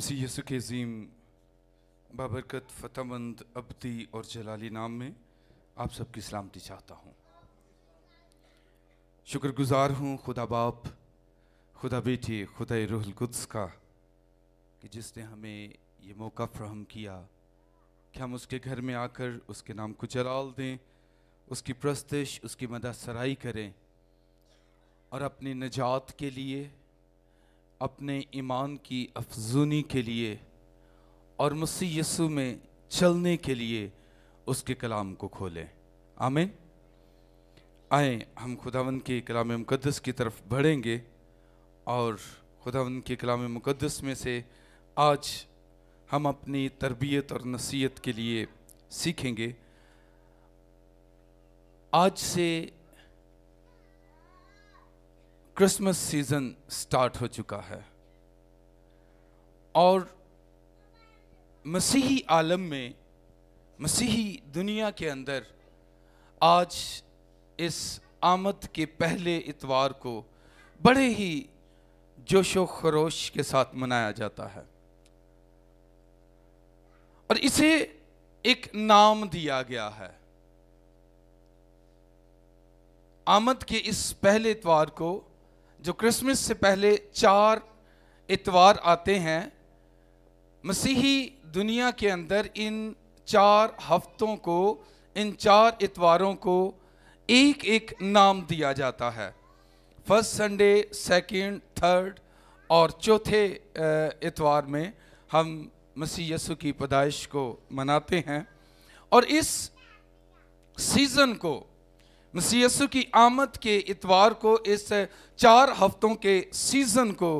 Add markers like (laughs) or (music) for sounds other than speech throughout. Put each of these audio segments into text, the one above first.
मसी यसु के अजीम बाबरकत फतेहमंद अब्दी और जलाली नाम में आप सबकी सलामती चाहता हूँ शुक्रगुजार हूँ खुदा बाप खुदा बेटी खुदा रूहल कुद्स का कि जिसने हमें ये मौका फ्राहम किया कि हम उसके घर में आकर उसके नाम को जलाल दें उसकी प्रस्तश उसकी मदद सराई करें और अपनी निजात के लिए अपने ईमान की अफजूनी के लिए और मसीह यसु में चलने के लिए उसके कलाम को खोलें आमें आए हम खुदावन के कलाम मुकदस की तरफ बढ़ेंगे और खुदावन के कलाम मुकदस में से आज हम अपनी तरबियत और नसीहत के लिए सीखेंगे आज से क्रिसमस सीजन स्टार्ट हो चुका है और मसीही आलम में मसीही दुनिया के अंदर आज इस आमद के पहले इतवार को बड़े ही जोशो खरोश के साथ मनाया जाता है और इसे एक नाम दिया गया है आमद के इस पहले इतवार को जो क्रिसमस से पहले चार इतवार आते हैं मसीही दुनिया के अंदर इन चार हफ्तों को इन चार इतवारों को एक एक नाम दिया जाता है फर्स्ट संडे सेकंड, थर्ड और चौथे इतवार में हम मसीह यसु की पैदाइश को मनाते हैं और इस सीज़न को मसीह की आमद के इतवार को इस चार हफ्तों के सीज़न को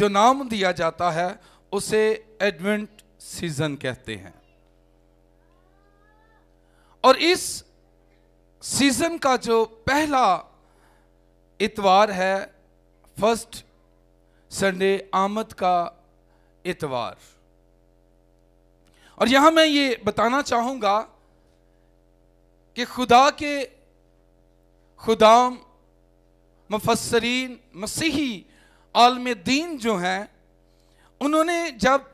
जो नाम दिया जाता है उसे एडवेंट सीज़न कहते हैं और इस सीज़न का जो पहला इतवार है फर्स्ट संडे आमद का इतवार और यहां मैं ये बताना चाहूंगा कि खुदा के खुदाम मुफसरीन मसीही आलम दीन जो हैं उन्होंने जब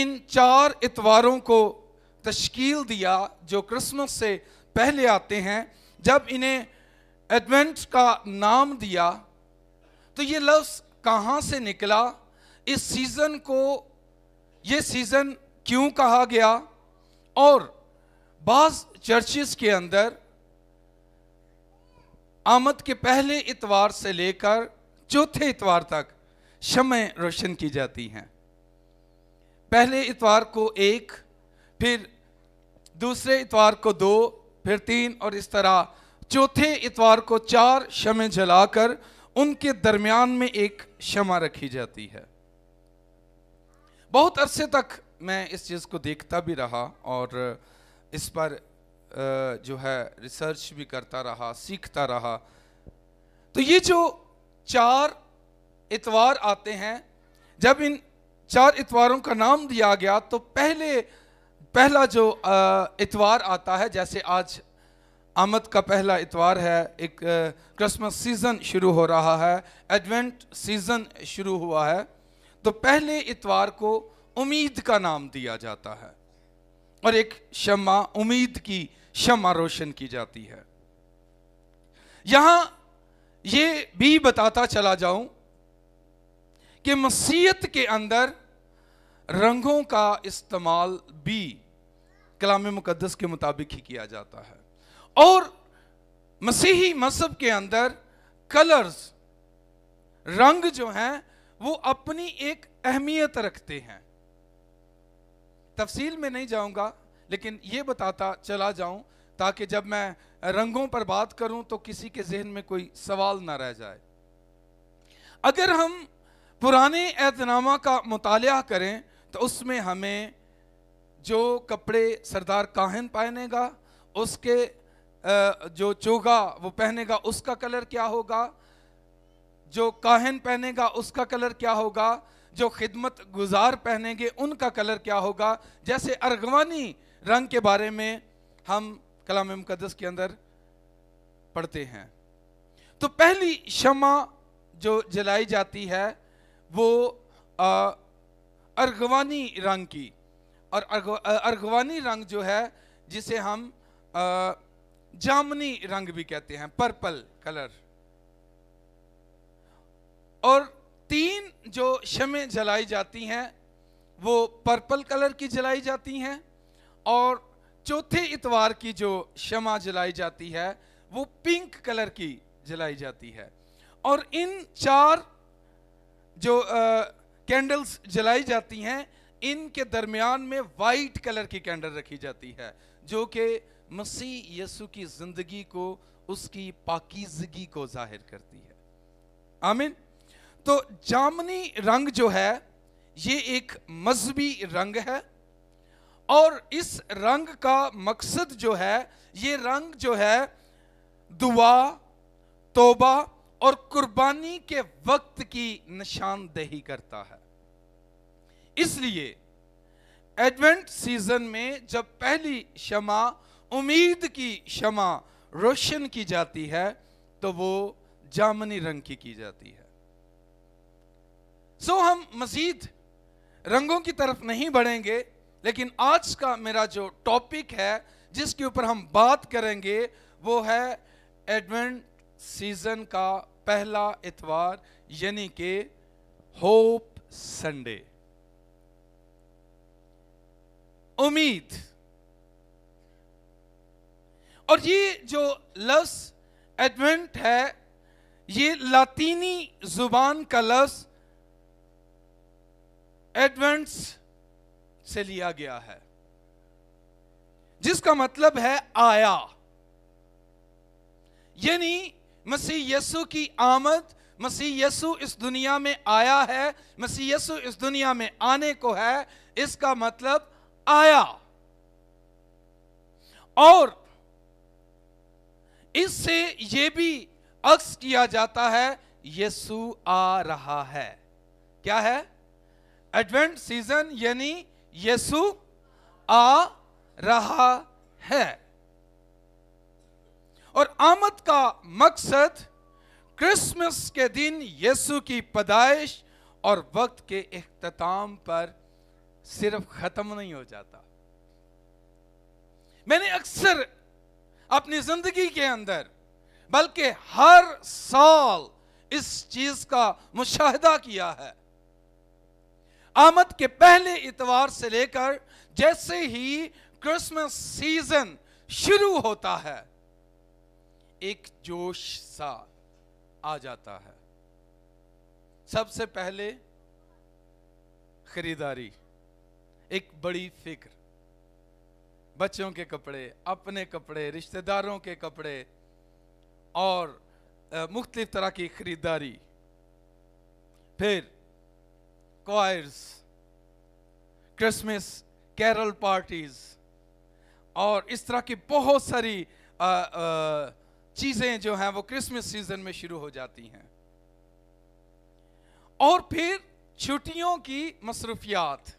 इन चार इतवारों को तश्कील दिया जो क्रिसमस से पहले आते हैं जब इन्हें एडवेंट का नाम दिया तो ये लफ्ज़ कहाँ से निकला इस सीज़न को ये सीज़न क्यों कहा गया और बाज़ चर्चेस के अंदर आमद के पहले इतवार से लेकर चौथे इतवार तक शमें रोशन की जाती हैं पहले इतवार को एक फिर दूसरे इतवार को दो फिर तीन और इस तरह चौथे इतवार को चार शमें जलाकर उनके दरमियान में एक शमा रखी जाती है बहुत अरसे तक मैं इस चीज़ को देखता भी रहा और इस पर जो है रिसर्च भी करता रहा सीखता रहा तो ये जो चार इतवार आते हैं जब इन चार इतवारों का नाम दिया गया तो पहले पहला जो इतवार आता है जैसे आज आमद का पहला इतवार है एक क्रिसमस सीज़न शुरू हो रहा है एडवेंट सीज़न शुरू हुआ है तो पहले इतवार को उम्मीद का नाम दिया जाता है और एक शमा उम्मीद की क्षमा रोशन की जाती है यहां ये भी बताता चला जाऊं कि मसीहत के अंदर रंगों का इस्तेमाल भी कलाम मुकदस के मुताबिक ही किया जाता है और मसीही मजहब के अंदर कलर्स रंग जो हैं वो अपनी एक अहमियत रखते हैं तफसील में नहीं जाऊंगा लेकिन ये बताता चला जाऊं ताकि जब मैं रंगों पर बात करूं तो किसी के जहन में कोई सवाल ना रह जाए अगर हम पुराने एहतनामा का मताल करें तो उसमें हमें जो कपड़े सरदार काहन पहनेगा उसके जो चोगा वो पहनेगा उसका कलर क्या होगा जो काहन पहनेगा उसका कलर क्या होगा जो खिदमत गुजार पहनेंगे उनका कलर क्या होगा जैसे अर्गवानी रंग के बारे में हम कलाम मुकदस के अंदर पढ़ते हैं तो पहली शमा जो जलाई जाती है वो अर्गवानी रंग की और अर्गवानी रंग जो है जिसे हम आ, जामनी रंग भी कहते हैं पर्पल कलर और तीन जो शमें जलाई जाती हैं वो पर्पल कलर की जलाई जाती हैं और चौथे इतवार की जो क्षमा जलाई जाती है वो पिंक कलर की जलाई जाती है और इन चार जो कैंडल्स जलाई जाती हैं इनके दरमियान में वाइट कलर की कैंडल रखी जाती है जो कि मसीह यसु की जिंदगी को उसकी पाकिजगी को जाहिर करती है आमिन तो जामनी रंग जो है ये एक मजहबी रंग है और इस रंग का मकसद जो है ये रंग जो है दुआ तोबा और कुर्बानी के वक्त की निशानदेही करता है इसलिए एडवेंट सीजन में जब पहली क्षमा उम्मीद की क्षमा रोशन की जाती है तो वो जामनी रंग की की जाती है सो हम मजीद रंगों की तरफ नहीं बढ़ेंगे लेकिन आज का मेरा जो टॉपिक है जिसके ऊपर हम बात करेंगे वो है एडवेंट सीजन का पहला इतवार यानी कि होप संडे उम्मीद और ये जो लफ्स एडवेंट है ये लातीनी जुबान का लफ्स एडवेंट्स से लिया गया है जिसका मतलब है आया यानी मसीह यसु की आमद मसीह यसु इस दुनिया में आया है मसीह यसु इस दुनिया में आने को है इसका मतलब आया और इससे यह भी अक्स किया जाता है यसु आ रहा है क्या है एडवेंट सीजन यानी यीशु आ रहा है और आमद का मकसद क्रिसमस के दिन यीशु की पैदाइश और वक्त के अख्ताम पर सिर्फ खत्म नहीं हो जाता मैंने अक्सर अपनी जिंदगी के अंदर बल्कि हर साल इस चीज का मुशाह किया है आमद के पहले इतवार से लेकर जैसे ही क्रिसमस सीजन शुरू होता है एक जोश सा आ जाता है सबसे पहले खरीदारी एक बड़ी फिक्र बच्चों के कपड़े अपने कपड़े रिश्तेदारों के कपड़े और मुख्तलिफ तरह की खरीदारी फिर choirs, Christmas कैरल पार्टीज और इस तरह की बहुत सारी चीज़ें जो हैं वो क्रिसमस सीजन में शुरू हो जाती हैं और फिर छुट्टियों की मसरूफियात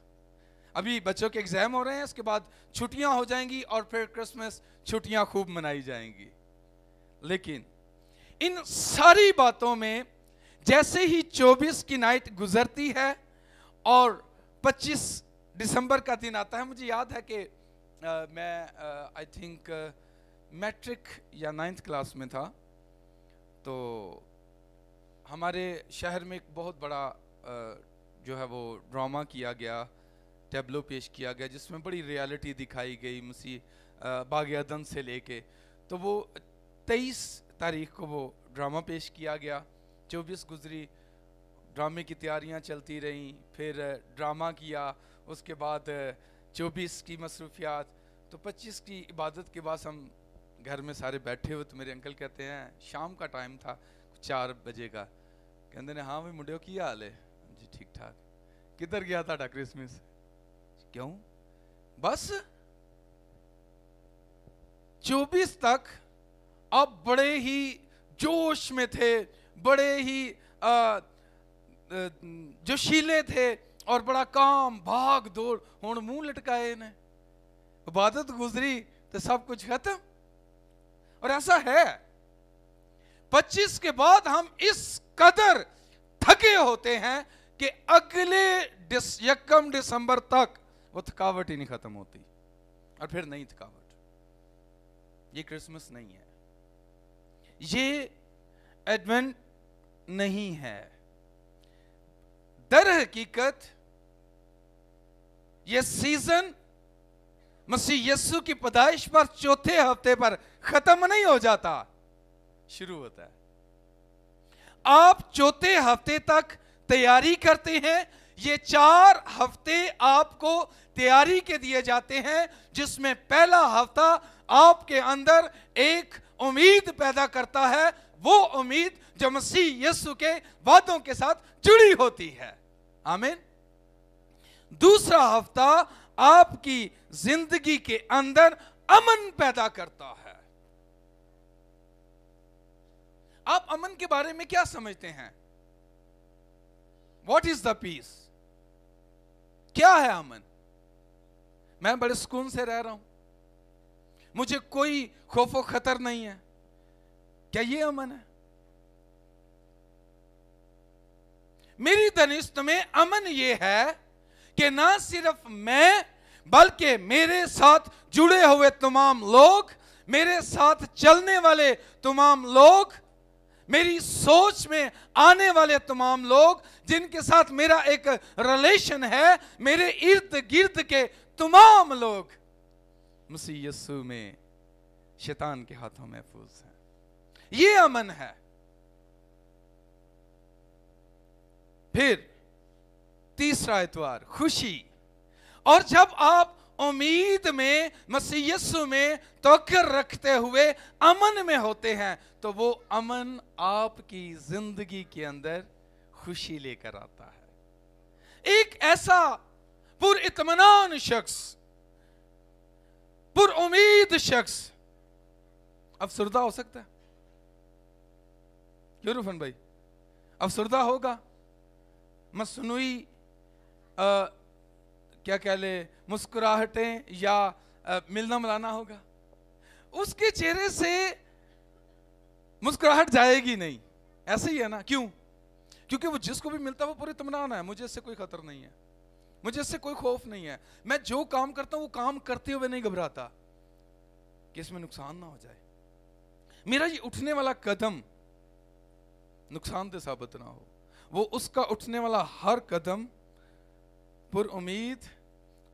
अभी बच्चों के एग्ज़ाम हो रहे हैं उसके बाद छुट्टियां हो जाएंगी और फिर क्रिसमस छुट्टियां खूब मनाई जाएंगी लेकिन इन सारी बातों में जैसे ही 24 की नाइट गुजरती है और 25 दिसंबर का दिन आता है मुझे याद है कि मैं आई थिंक मैट्रिक या नाइन्थ क्लास में था तो हमारे शहर में एक बहुत बड़ा जो है वो ड्रामा किया गया टेबलो पेश किया गया जिसमें बड़ी रियलिटी दिखाई गई मुसी बागन से लेके तो वो 23 तारीख को वो ड्रामा पेश किया गया चौबीस गुजरी ड्रामे की तैयारियां चलती रहीं फिर ड्रामा किया उसके बाद चौबीस की मसरूफियात तो पच्चीस की इबादत के बाद हम घर में सारे बैठे हुए तो मेरे अंकल कहते हैं शाम का टाइम था चार बजे का कहते ने हाँ भाई मुंडे की हाल है जी ठीक ठाक किधर गया था क्रिसमस क्यों बस चौबीस तक आप बड़े ही जोश में थे बड़े ही आ, जोशीले थे और बड़ा काम भाग दौड़ हूँ मूँह लटकाए ने इबादत गुजरी तो सब कुछ खत्म और ऐसा है 25 के बाद हम इस कदर थके होते हैं कि अगले यकम दिसंबर तक वो थकावट ही नहीं खत्म होती और फिर नहीं थकावट ये क्रिसमस नहीं है ये एडवेंट नहीं है दर हकीकत ये सीजन मसीह यस्सु की पदाइश पर चौथे हफ्ते पर खत्म नहीं हो जाता शुरू होता है आप चौथे हफ्ते तक तैयारी करते हैं ये चार हफ्ते आपको तैयारी के दिए जाते हैं जिसमें पहला हफ्ता आपके अंदर एक उम्मीद पैदा करता है वो उम्मीद जो मसीह यस्सु के वादों के साथ जुड़ी होती है आमीन दूसरा हफ्ता आपकी जिंदगी के अंदर अमन पैदा करता है आप अमन के बारे में क्या समझते हैं वॉट इज द पीस क्या है अमन मैं बड़े सुकून से रह रहा हूं मुझे कोई खौफ खतर नहीं है क्या ये अमन है मेरी धनिष्ठ में अमन ये है कि ना सिर्फ मैं बल्कि मेरे साथ जुड़े हुए तमाम लोग मेरे साथ चलने वाले तमाम लोग मेरी सोच में आने वाले तमाम लोग जिनके साथ मेरा एक रिलेशन है मेरे इर्द गिर्द के तमाम लोग मसीह में शैतान के हाथों महफूज हैं ये अमन है फिर तीसरा एतवार खुशी और जब आप उम्मीद में मसीह में तोकर रखते हुए अमन में होते हैं तो वो अमन आपकी जिंदगी के अंदर खुशी लेकर आता है एक ऐसा इतमान शख्स पुर उम्मीद शख्स अफसरदा हो सकता है रूफन भाई अफसरदा होगा मसनू क्या कह ले मुस्कुराहटें या आ, मिलना मिलाना होगा उसके चेहरे से मुस्कुराहट जाएगी नहीं ऐसे ही है ना क्यों क्योंकि वो जिसको भी मिलता है वो पूरी तमनान है मुझे इससे कोई खतर नहीं है मुझे इससे कोई खौफ नहीं है मैं जो काम करता हूं वो काम करते हुए नहीं घबराता कि इसमें नुकसान ना हो जाए मेरा ये उठने वाला कदम नुकसान साबित ना हो वो उसका उठने वाला हर कदम पुर उम्मीद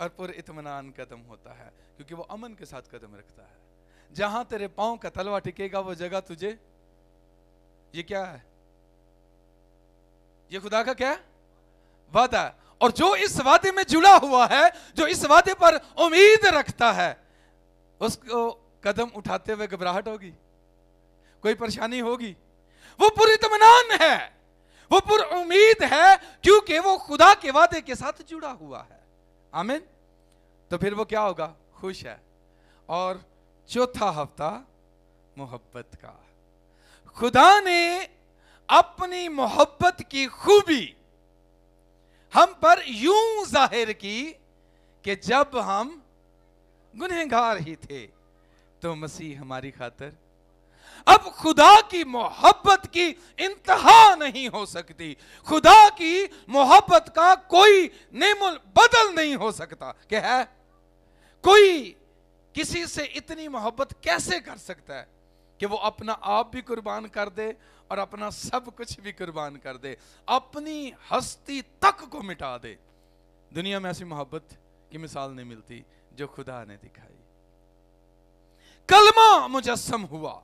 और पुर इतमान कदम होता है क्योंकि वो अमन के साथ कदम रखता है जहां तेरे पांव का तलवा टिकेगा वो जगह तुझे ये क्या है ये खुदा का क्या वादा है और जो इस वादे में जुड़ा हुआ है जो इस वादे पर उम्मीद रखता है उसको कदम उठाते हुए घबराहट होगी कोई परेशानी होगी वो पूरी तमनान है वो पुर उम्मीद है क्योंकि वो खुदा के वादे के साथ जुड़ा हुआ है आमिन तो फिर वो क्या होगा खुश है और चौथा हफ्ता मोहब्बत का खुदा ने अपनी मोहब्बत की खूबी हम पर यूं जाहिर की कि जब हम गुनहगार ही थे तो मसीह हमारी खातर अब खुदा की मोहब्बत की इंतहा नहीं हो सकती खुदा की मोहब्बत का कोई निमुल बदल नहीं हो सकता क्या है कोई किसी से इतनी मोहब्बत कैसे कर सकता है कि वो अपना आप भी कुर्बान कर दे और अपना सब कुछ भी कुर्बान कर दे अपनी हस्ती तक को मिटा दे दुनिया में ऐसी मोहब्बत की मिसाल नहीं मिलती जो खुदा ने दिखाई कलमा मुजस्म हुआ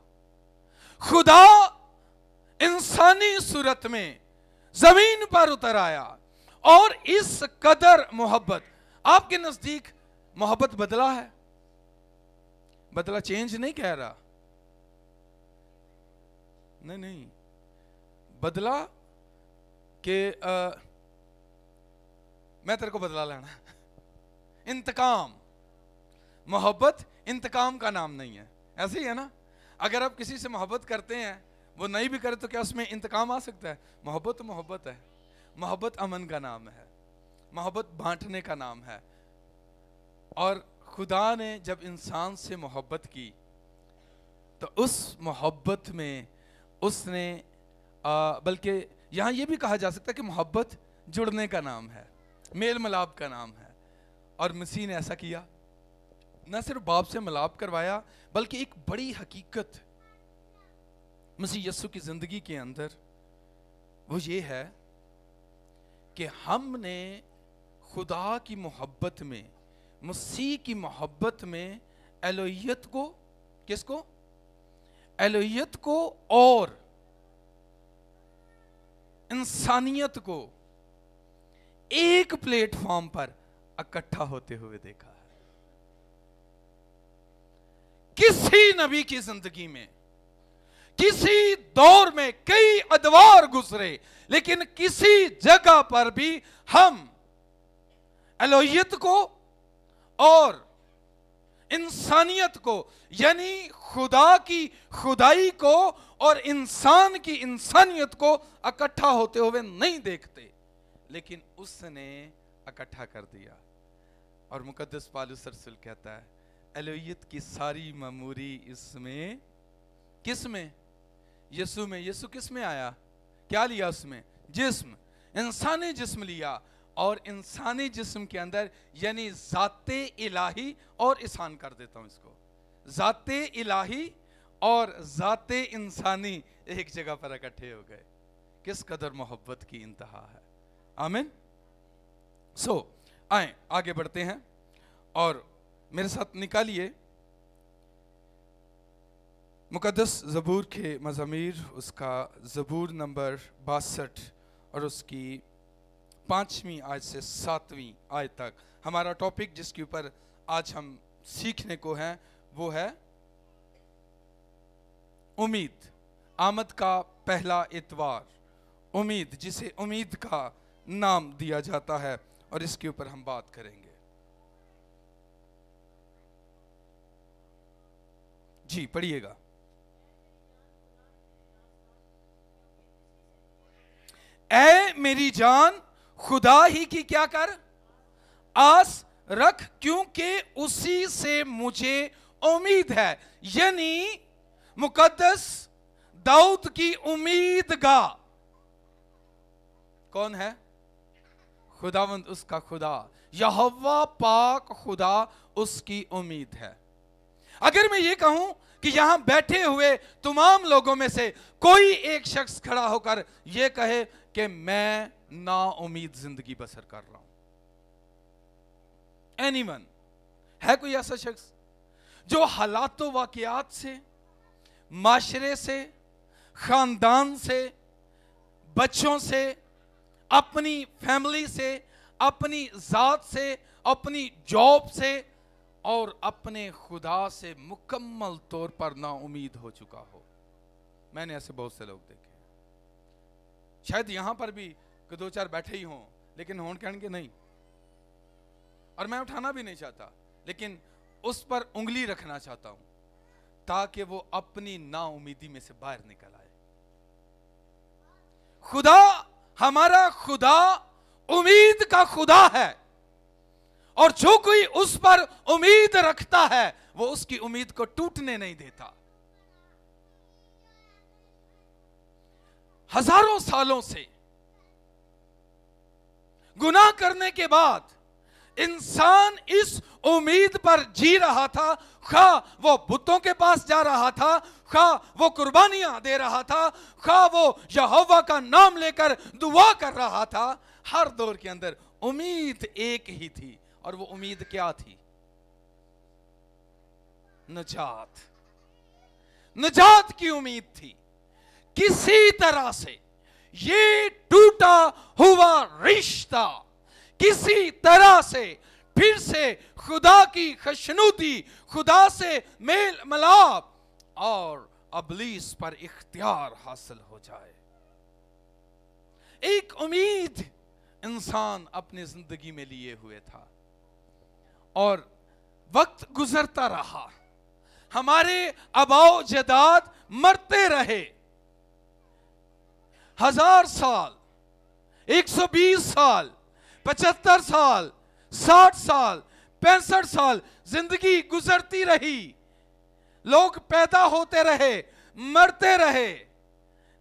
खुदा इंसानी सूरत में जमीन पर उतर आया और इस कदर मोहब्बत आपके नजदीक मोहब्बत बदला है बदला चेंज नहीं कह रहा नहीं नहीं बदला के आ, मैं तेरे को बदला लेना (laughs) इंतकाम मोहब्बत इंतकाम का नाम नहीं है ऐसे ही है ना अगर आप किसी से मोहब्बत करते हैं वो नहीं भी करे तो क्या उसमें इंतकाम आ सकता है मोहब्बत तो मोहब्बत है मोहब्बत अमन का नाम है मोहब्बत बांटने का नाम है और खुदा ने जब इंसान से मोहब्बत की तो उस मोहब्बत में उसने बल्कि यहाँ ये भी कहा जा सकता है कि मोहब्बत जुड़ने का नाम है मेल मिलाप का नाम है और मसीह ने ऐसा किया न सिर्फ बाप से मिलाप करवाया बल्कि एक बड़ी हकीकत मसीह यस्सु की जिंदगी के अंदर वो ये है कि हमने खुदा की मोहब्बत में मसीह की मोहब्बत में एलोहियत को किसको एलोहियत को और इंसानियत को एक प्लेटफॉर्म पर इकट्ठा होते हुए देखा किसी नबी की जिंदगी में किसी दौर में कई अदवार गुजरे लेकिन किसी जगह पर भी हम एलोहियत को और इंसानियत को यानी खुदा की खुदाई को और इंसान की इंसानियत को इकट्ठा होते हुए नहीं देखते लेकिन उसने इकट्ठा कर दिया और मुकदस पालू सरसुल कहता है एलोइत की सारी मामूरी इसमें किस में यसु में यसु किस में आया क्या लिया उसमें जिस्म इंसानी जिस्म लिया और इंसानी जिस्म के अंदर यानी ज़ाते इलाही और इसान कर देता हूँ इसको ज़ाते इलाही और ज़ाते इंसानी एक जगह पर इकट्ठे हो गए किस कदर मोहब्बत की इंतहा है आमिन सो so, आए आगे बढ़ते हैं और मेरे साथ निकालिए मुकदस ज़बूर के मजामीर उसका ज़बूर नंबर बासठ और उसकी पाँचवीं आज से सातवीं आय तक हमारा टॉपिक जिसके ऊपर आज हम सीखने को हैं वो है उम्मीद आमद का पहला इतवार उम्मीद जिसे उम्मीद का नाम दिया जाता है और इसके ऊपर हम बात करेंगे जी पढ़िएगा ऐ मेरी जान खुदा ही की क्या कर आस रख क्योंकि उसी से मुझे उम्मीद है यानी मुकद्दस दाऊद की उम्मीद का कौन है खुदावंद उसका खुदा यहवा पाक खुदा उसकी उम्मीद है अगर मैं ये कहूं कि यहां बैठे हुए तमाम लोगों में से कोई एक शख्स खड़ा होकर यह कहे कि मैं ना उम्मीद जिंदगी बसर कर रहा हूं एनीवन है कोई ऐसा शख्स जो हालात वाकियात से माशरे से खानदान से बच्चों से अपनी फैमिली से अपनी ज़ात से अपनी जॉब से और अपने खुदा से मुकम्मल तौर पर ना उम्मीद हो चुका हो मैंने ऐसे बहुत से लोग देखे शायद यहां पर भी दो चार बैठे ही हों लेकिन होंठ कहणगे नहीं और मैं उठाना भी नहीं चाहता लेकिन उस पर उंगली रखना चाहता हूं ताकि वो अपनी नाउमीदी में से बाहर निकल आए खुदा हमारा खुदा उम्मीद का खुदा है और जो कोई उस पर उम्मीद रखता है वो उसकी उम्मीद को टूटने नहीं देता हजारों सालों से गुनाह करने के बाद इंसान इस उम्मीद पर जी रहा था खा वो बुतों के पास जा रहा था खा वो कुर्बानियां दे रहा था खा वो यहोवा का नाम लेकर दुआ कर रहा था हर दौर के अंदर उम्मीद एक ही थी और वो उम्मीद क्या थी नजात नजात की उम्मीद थी किसी तरह से ये टूटा हुआ रिश्ता किसी तरह से फिर से खुदा की खशनुदी खुदा से मेल मलाप और अबलीस पर इख्तियार हासिल हो जाए एक उम्मीद इंसान अपनी जिंदगी में लिए हुए था और वक्त गुजरता रहा हमारे अबाओ जदाद मरते रहे हजार साल 120 साल 75 साल 60 साल पैंसठ साल जिंदगी गुजरती रही लोग पैदा होते रहे मरते रहे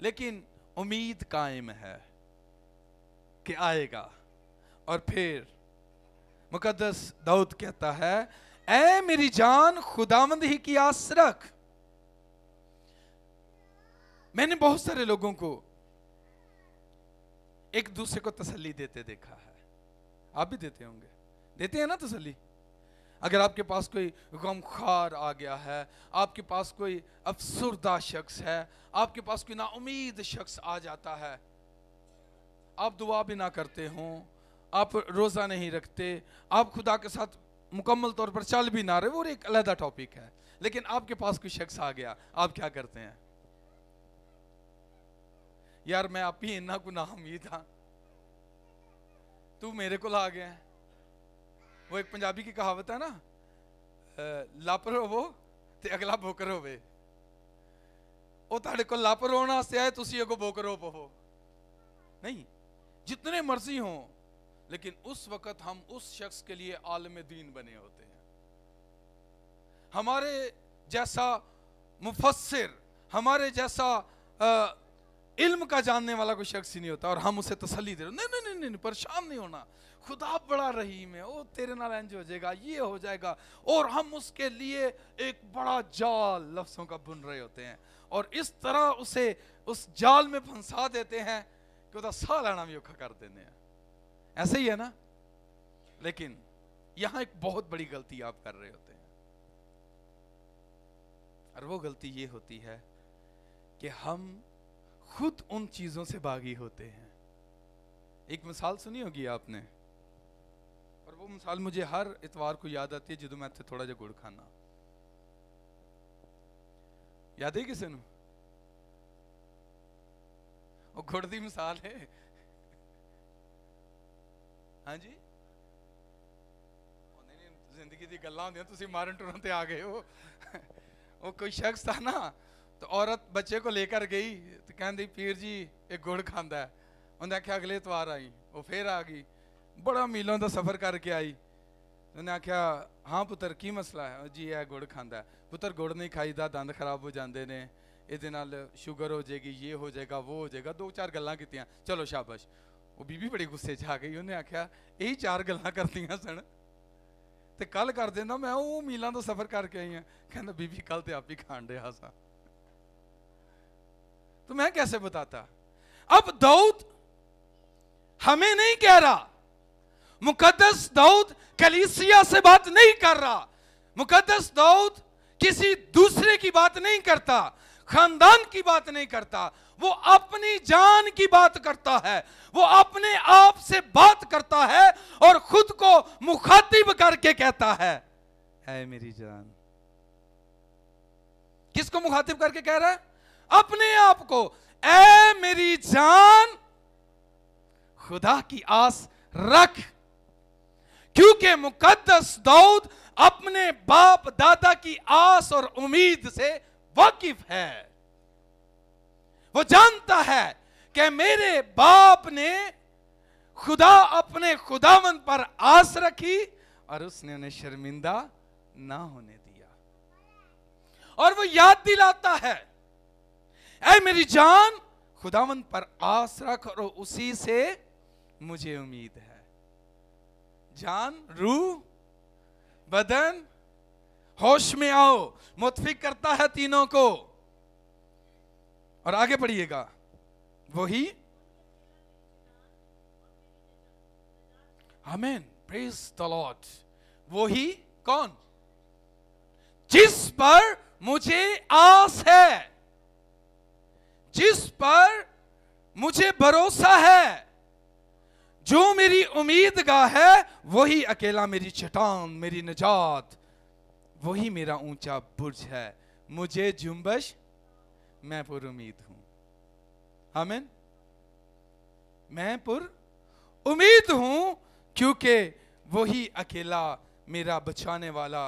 लेकिन उम्मीद कायम है कि आएगा और फिर मुकदस दाऊद कहता है ए मेरी जान खुदावंद ही की आस रख मैंने बहुत सारे लोगों को एक दूसरे को तसल्ली देते देखा है आप भी देते होंगे देते हैं ना तसल्ली अगर आपके पास कोई गमखार आ गया है आपके पास कोई अफसरदा शख्स है आपके पास कोई नाउमीद शख्स आ जाता है आप दुआ भी ना करते हों आप रोज़ा नहीं रखते आप खुदा के साथ मुकम्मल तौर पर चल भी ना रहे वो एक अलहदा टॉपिक है लेकिन आपके पास कोई शख्स आ गया आप क्या करते हैं यार मैं आप ही इन्ना नाम ही था तू मेरे को आ गया वो एक पंजाबी की कहावत है ना ਲਾਪਰ ਹੋਵੋ ਤੇ अगला बोकर हो वे वो ਕੋਲ को ਹੋਣ ਵਾਸਤੇ आए तुम अगो बोकर हो ਪਵੋ नहीं जितने मर्जी ਹੋ लेकिन उस वक़्त हम उस शख्स के लिए आलम दीन बने होते हैं हमारे जैसा मुफसर हमारे जैसा आ, इल्म का जानने वाला कोई शख्स ही नहीं होता और हम उसे तसली दे रहे नहीं नहीं नहीं नहीं परेशान नहीं होना खुदा बड़ा रहीम है ओ तेरे नाल इंज हो जाएगा ये हो जाएगा और हम उसके लिए एक बड़ा जाल लफ्सों का बुन रहे होते हैं और इस तरह उसे उस जाल में फंसा देते हैं कि सह सारा भी औखा कर देने हैं ऐसे ही है ना लेकिन यहां एक बहुत बड़ी गलती आप कर रहे होते हैं और वो गलती ये होती है कि हम खुद उन चीजों से बागी होते हैं एक मिसाल सुनी होगी आपने और वो मिसाल मुझे हर इतवार को याद आती है जो मैं थोड़ा जा गुड़ खाना याद है किसी गुड़ ਉਹ मिसाल है ਹਾਂਜੀ ਉਹਨੇ ਨਹੀਂ ਜ਼ਿੰਦਗੀ ਦੀ ਗੱਲਾਂ ਹੁੰਦੀਆਂ ਤੁਸੀਂ ਮਾਰਨ ਟੁਰਨ ਤੇ ਆ ਗਏ ਹੋ ਉਹ ਕੋਈ ਸ਼ਖਸ ਤਾਂ ਨਾ ਤੇ ਔਰਤ ਬੱਚੇ ਕੋ ਲੈ ਕੇ ਗਈ ਤੇ ਕਹਿੰਦੀ ਪੀਰ ਜੀ ਇਹ ਗੁੜ ਖਾਂਦਾ ਹੈ ਉਹਨੇ ਆਖਿਆ ਅਗਲੇ ਤਵਾਰ ਆਈ ਉਹ ਫੇਰ ਆ ਗਈ ਬੜਾ ਮੀਲਾਂ ਦਾ ਸਫ਼ਰ ਕਰਕੇ ਆਈ ਉਹਨੇ ਆਖਿਆ ਹਾਂ ਪੁੱਤਰ ਕੀ ਮਸਲਾ ਹੈ ਜੀ ਇਹ ਗੁੜ ਖਾਂਦਾ ਪੁੱਤਰ ਗੁੜ ਨਹੀਂ ਖਾਈਦਾ ਦੰਦ ਖਰਾਬ ਹੋ ਜਾਂਦੇ ਨੇ ਇਹਦੇ ਨਾਲ ਸ਼ੂਗਰ ਹੋ ਜਾਏਗੀ ਇਹ ਹੋ ਜਾਏਗਾ ਉਹ ਹੋ ਜਾਏਗਾ ਦੋ ਚਾਰ ਗੱਲਾਂ ਕੀਤੀਆਂ ਚਲੋ ਸ਼ਾਬਾਸ਼ वो बीबी बड़े गुस्से च आ गई उन्हें आख्या यही चार गल् कर ਕਰਤੀਆਂ सन तो कल कर देना मैं ਉਹ मीलों का सफर करके आई हाँ ਕਹਿੰਦਾ बीबी कल तो आप ही खान रहा ਸਾਂ तो मैं कैसे बताता अब दाऊद हमें नहीं कह रहा मुकद्दस दाऊद कलीसिया से बात नहीं कर रहा मुकद्दस दाऊद किसी दूसरे की बात नहीं करता खानदान की बात नहीं करता वो अपनी जान की बात करता है वो अपने आप से बात करता है और खुद को मुखातिब करके कहता है है मेरी जान किसको मुखातिब करके कह रहा है अपने आप को ऐ मेरी जान खुदा की आस रख क्योंकि मुकद्दस दाऊद अपने बाप दादा की आस और उम्मीद से वाकिफ है वो जानता है कि मेरे बाप ने खुदा अपने खुदावन पर आस रखी और उसने उन्हें शर्मिंदा ना होने दिया और वो याद दिलाता है ऐ मेरी जान खुदावन पर आस रख और उसी से मुझे उम्मीद है जान रूह बदन होश में आओ मुतफिक करता है तीनों को और आगे पढ़िएगा वही हमेन प्रेस द लॉर्ड वो ही कौन जिस पर मुझे आस है जिस पर मुझे भरोसा है जो मेरी उम्मीद का है वही अकेला मेरी चट्टान मेरी निजात वही मेरा ऊंचा बुर्ज है मुझे जुम्बश मैं पुर उम्मीद हूं हमेन मैं पुर उम्मीद हूं क्योंकि वही अकेला मेरा बचाने वाला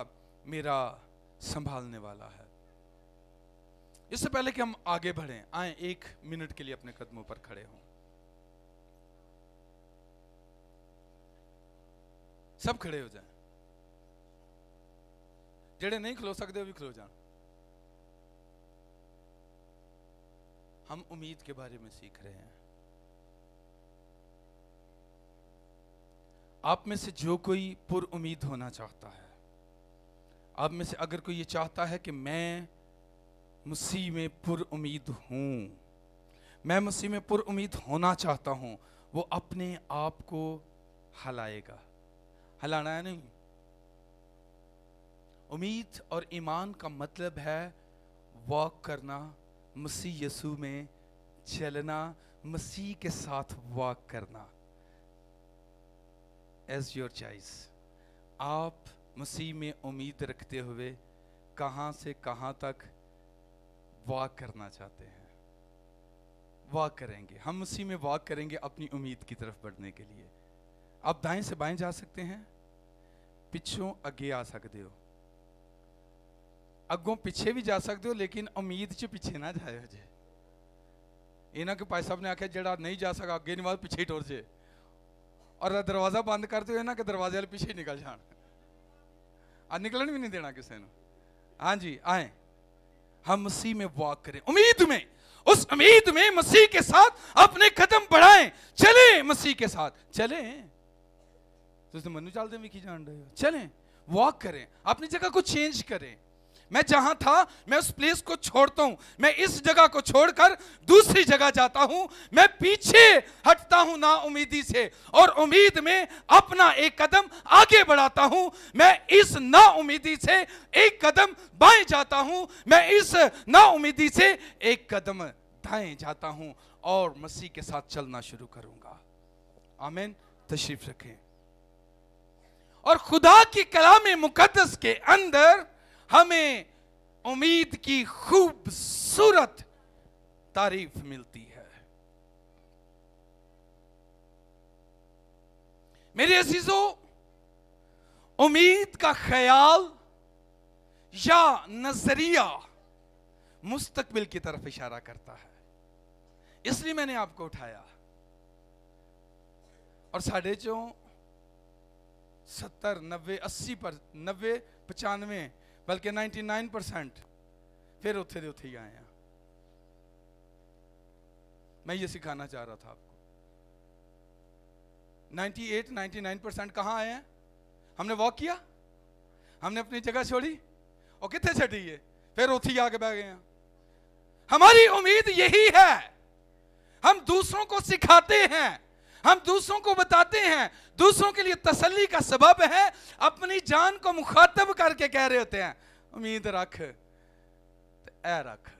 मेरा संभालने वाला है इससे पहले कि हम आगे बढ़े आए एक मिनट के लिए अपने कदमों पर खड़े हों सब खड़े हो जाएं। जेडे नहीं खलो सकते वो भी खलो जाए हम उम्मीद के बारे में सीख रहे हैं आप में से जो कोई पुर उम्मीद होना चाहता है आप में से अगर कोई ये चाहता है कि मैं मसीह में पुर उम्मीद हूं मैं मसीह में पुर उम्मीद होना चाहता हूं वो अपने आप को हलाएगा हलाना है नहीं उम्मीद और ईमान का मतलब है वॉक करना मसीह यसु में चलना मसीह के साथ वॉक करना एज योर चॉइस आप मसीह में उम्मीद रखते हुए कहाँ से कहाँ तक वॉक करना चाहते हैं वॉक करेंगे हम मसीह में वॉक करेंगे अपनी उम्मीद की तरफ बढ़ने के लिए आप दाएं से बाएं जा सकते हैं पिछों आगे आ सकते हो अगों पिछे भी जा सकते हो लेकिन उम्मीद च पिछे ना जाए अजय इन्हें कि भाई साहब ने आख्या जरा नहीं जा सका अगे नहीं बस पिछे ही टुर जाए और दरवाज़ा बंद कर दो इन्हें दरवाजे वाले पिछे ही निकल जा निकलन भी नहीं देना किसी को हाँ जी आए हम मसीह में वॉक करें उम्मीद में उस उम्मीद में मसीह के साथ अपने कदम बढ़ाए चले मसीह के साथ चले तो मनु चलते भी चले वॉक करें अपनी जगह को चेंज करें मैं जहां था मैं उस प्लेस को छोड़ता हूं मैं इस जगह को छोड़कर दूसरी जगह जाता हूं मैं पीछे हटता हूं ना उम्मीदी से और उम्मीद में अपना एक कदम आगे बढ़ाता हूं मैं इस ना उम्मीदी से एक कदम बाएं जाता हूं मैं इस ना उम्मीदी से एक कदम दाएं जाता हूं और मसीह के साथ चलना शुरू करूंगा आमेन तशरीफ रखें और खुदा की कला में मुकदस के अंदर हमें उम्मीद की खूबसूरत तारीफ मिलती है मेरे अजीजो उम्मीद का ख्याल या नजरिया मुस्तकबिल की तरफ इशारा करता है इसलिए मैंने आपको उठाया और साढ़े चौ सत्तर नब्बे अस्सी पर नब्बे पचानवे बल्कि 99% फिर उत्थे दे उ ही आए हैं मैं ये सिखाना चाह रहा था आपको 98 99 परसेंट कहाँ आए हैं हमने वॉक किया हमने अपनी जगह छोड़ी और कितने छटी है फिर उठी आके बह गए हैं हमारी उम्मीद यही है हम दूसरों को सिखाते हैं हम दूसरों को बताते हैं दूसरों के लिए तसल्ली का सबब है अपनी जान को मुखातब करके कह रहे होते हैं उम्मीद रख ए तो रख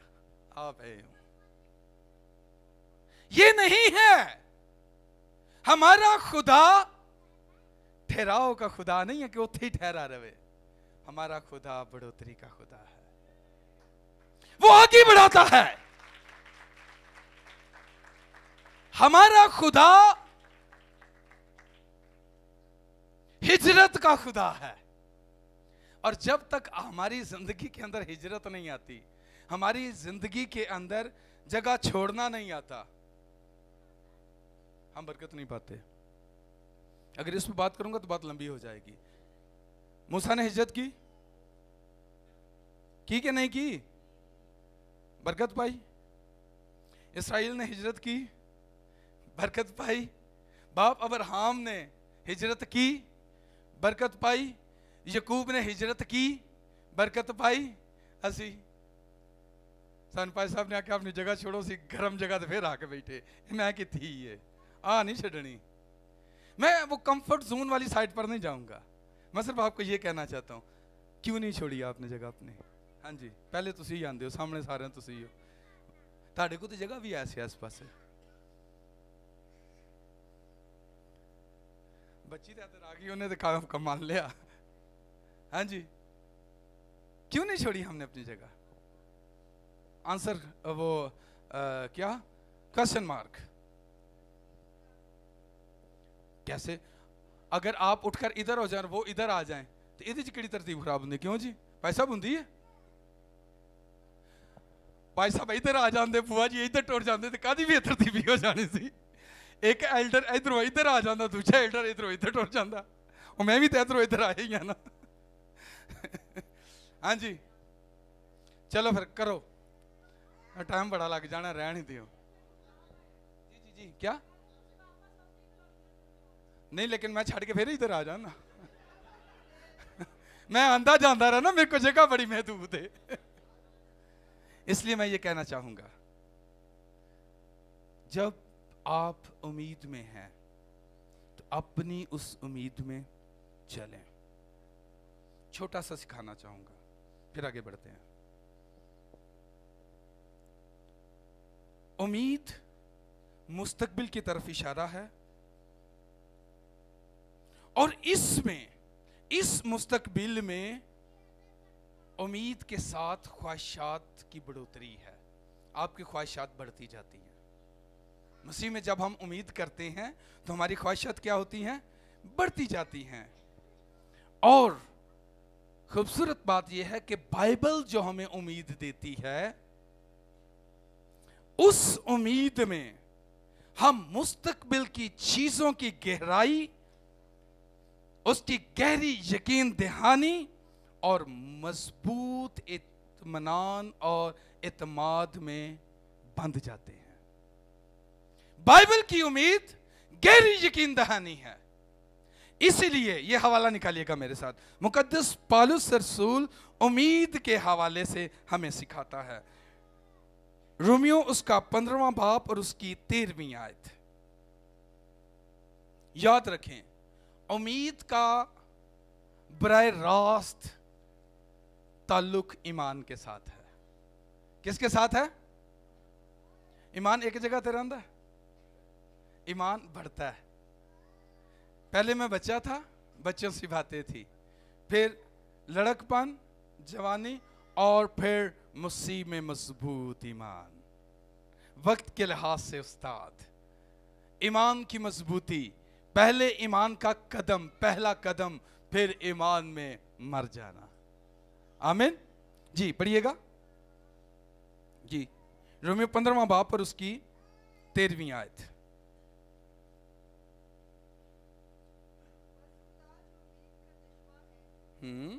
आप ये नहीं है हमारा खुदा ठहराव का खुदा नहीं है कि उथे ठहरा रहे हमारा खुदा बढ़ोतरी का खुदा है वो आगे बढ़ाता है हमारा खुदा हिजरत का खुदा है और जब तक हमारी जिंदगी के अंदर हिजरत नहीं आती हमारी जिंदगी के अंदर जगह छोड़ना नहीं आता हम बरकत नहीं पाते अगर इस पर बात करूंगा तो बात लंबी हो जाएगी मूसा ने हिजरत की की कि नहीं की बरकत पाई इसराइल ने हिजरत की बरकत पाई बाप अब्राहम ने हिजरत की बरकत पाई यकूब ने हिजरत की बरकत पाई ਅਸੀਂ सन भाई साहब ने ਆਖਿਆ ਆਪਣੀ ਜਗ੍ਹਾ ਛੋੜੋ ਸੀ ਗਰਮ ਜਗ੍ਹਾ ਤੇ ਫੇਰ ਆ ਕੇ ਬੈਠੇ ਮੈਂ ਕਿੱਥੀ ਏ ਆ नहीं छड़नी मैं वो कंफर्ट जोन वाली साइड पर नहीं जाऊंगा मैं सिर्फ आपको ये कहना चाहता हूँ क्यों नहीं छोड़ी आपने जगह अपने हाँ जी पहले तुम ही आते हो सामने सारे तुम ही हो ਤੁਹਾਡੇ ਕੋਲ ਤੇ ਜਗ੍ਹਾ ਵੀ ਐ ਸੀ ਆਸ-ਪਾਸੇ बच्ची ਤੇ ਹੱਥ ਆ उन्हें दिखा कमाल लिया हाँ जी क्यों नहीं छोड़ी हमने अपनी जगह आंसर वो आ, क्या क्वेश्चन मार्क कैसे अगर आप उठकर इधर हो जाए वो इधर आ जाए तो ये कि तरतीब खराब होंगी क्यों जी भाई साहब होंगी है भाई साहब इधर आ जाते बुआ जी इधर टुट जाते तो कहती भी तरतीबी हो जानी सी एक एल्डर इधरों इधर आ जाता ਦੂਜਾ एल्डर इधरों इधर टुर जाता और मैं भी तो इधरों इधर ਆਇਆ ही ਆ (laughs) हाँ जी चलो फिर करो टाइम बड़ा लग जाना रह नहीं दियो जी जी जी क्या नहीं लेकिन मैं छड़ के फिर इधर आ जाना (laughs) मैं आंदा जाता रहा ना मेरे को जगह बड़ी महदूद है (laughs) इसलिए मैं ये कहना चाहूंगा जब आप उम्मीद में हैं तो अपनी उस उम्मीद में चलें छोटा सा सिखाना चाहूंगा फिर आगे बढ़ते हैं उम्मीद मुस्तकबिल की तरफ इशारा है और इसमें इस मुस्तकबिल में उम्मीद के साथ ख्वाहिशात की बढ़ोतरी है आपकी ख्वाहिशात बढ़ती जाती है मसीह में जब हम उम्मीद करते हैं तो हमारी ख्वाहिशत क्या होती हैं बढ़ती जाती हैं और खूबसूरत बात यह है कि बाइबल जो हमें उम्मीद देती है उस उम्मीद में हम मुस्तकबिल की चीजों की गहराई उसकी गहरी यकीन दहानी और मजबूत इतमान और इतमाद में बंध जाते हैं बाइबल की उम्मीद गहरी यकीन दहानी है इसीलिए यह हवाला निकालिएगा मेरे साथ मुकदस पालुस रसूल उम्मीद के हवाले से हमें सिखाता है रोमियो उसका पंद्रवा बाप और उसकी तेरहवीं आयत याद रखें उम्मीद का बर रास्त ताल्लुक ईमान के साथ है किसके साथ है ईमान एक जगह तेरा है ईमान बढ़ता है पहले मैं बच्चा था बच्चों से बातें थी फिर लड़कपन जवानी और फिर मुसीब में मजबूत ईमान वक्त के लिहाज से उस्ताद ईमान की मजबूती पहले ईमान का कदम पहला कदम फिर ईमान में मर जाना आमिन जी पढ़िएगा जी रोमियो पंद्रवा बाप पर उसकी तेरहवीं आयत हम्म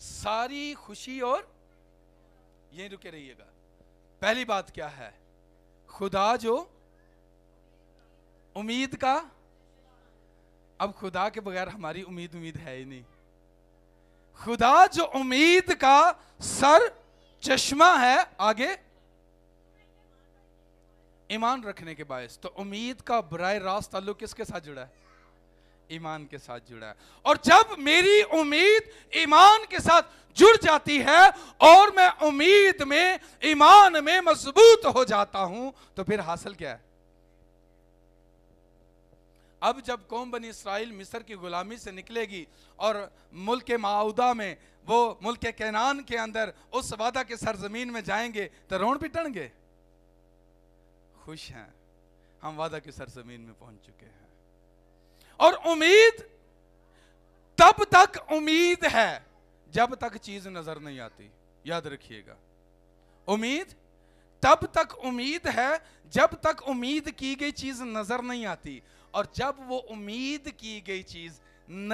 सारी खुशी और यही रुके रहिएगा पहली बात क्या है खुदा जो उम्मीद का अब खुदा के बगैर हमारी उम्मीद उम्मीद है ही नहीं खुदा जो उम्मीद का सर चश्मा है आगे ईमान रखने के बायस तो उम्मीद का बर रास्त ताल्लुक किसके साथ जुड़ा है ईमान के साथ जुड़ा है और जब मेरी उम्मीद ईमान के साथ जुड़ जाती है और मैं उम्मीद में ईमान में मजबूत हो जाता हूं तो फिर हासिल क्या है अब जब कौम बनी इसराइल मिस्र की गुलामी से निकलेगी और मुल्क के माउदा में वो मुल्क के कैनान के अंदर उस वादा के सरजमीन में जाएंगे तो रोण पिटणगे खुश हैं हम वादा की सरजमीन में पहुंच चुके हैं और उम्मीद तब तक उम्मीद है जब तक चीज नजर नहीं आती याद रखिएगा उम्मीद तब तक उम्मीद है जब तक उम्मीद की गई चीज नजर नहीं आती और जब वो उम्मीद की गई चीज